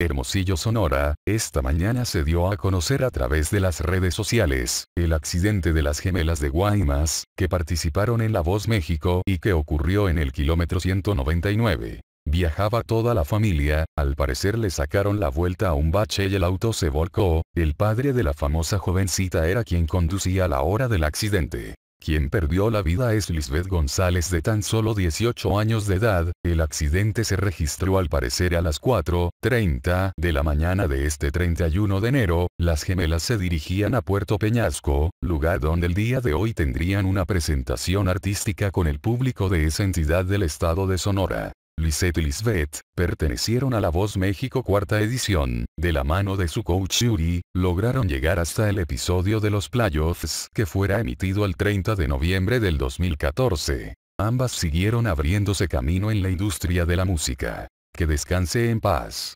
Hermosillo Sonora, esta mañana se dio a conocer a través de las redes sociales, el accidente de las gemelas de Guaymas, que participaron en La Voz México y que ocurrió en el kilómetro 199. Viajaba toda la familia, al parecer le sacaron la vuelta a un bache y el auto se volcó, el padre de la famosa jovencita era quien conducía a la hora del accidente. Quien perdió la vida es Lisbeth González de tan solo 18 años de edad, el accidente se registró al parecer a las 4.30 de la mañana de este 31 de enero, las gemelas se dirigían a Puerto Peñasco, lugar donde el día de hoy tendrían una presentación artística con el público de esa entidad del estado de Sonora. Lisette y Lisbeth, pertenecieron a La Voz México cuarta edición, de la mano de su coach Yuri, lograron llegar hasta el episodio de los playoffs que fuera emitido el 30 de noviembre del 2014. Ambas siguieron abriéndose camino en la industria de la música. Que descanse en paz.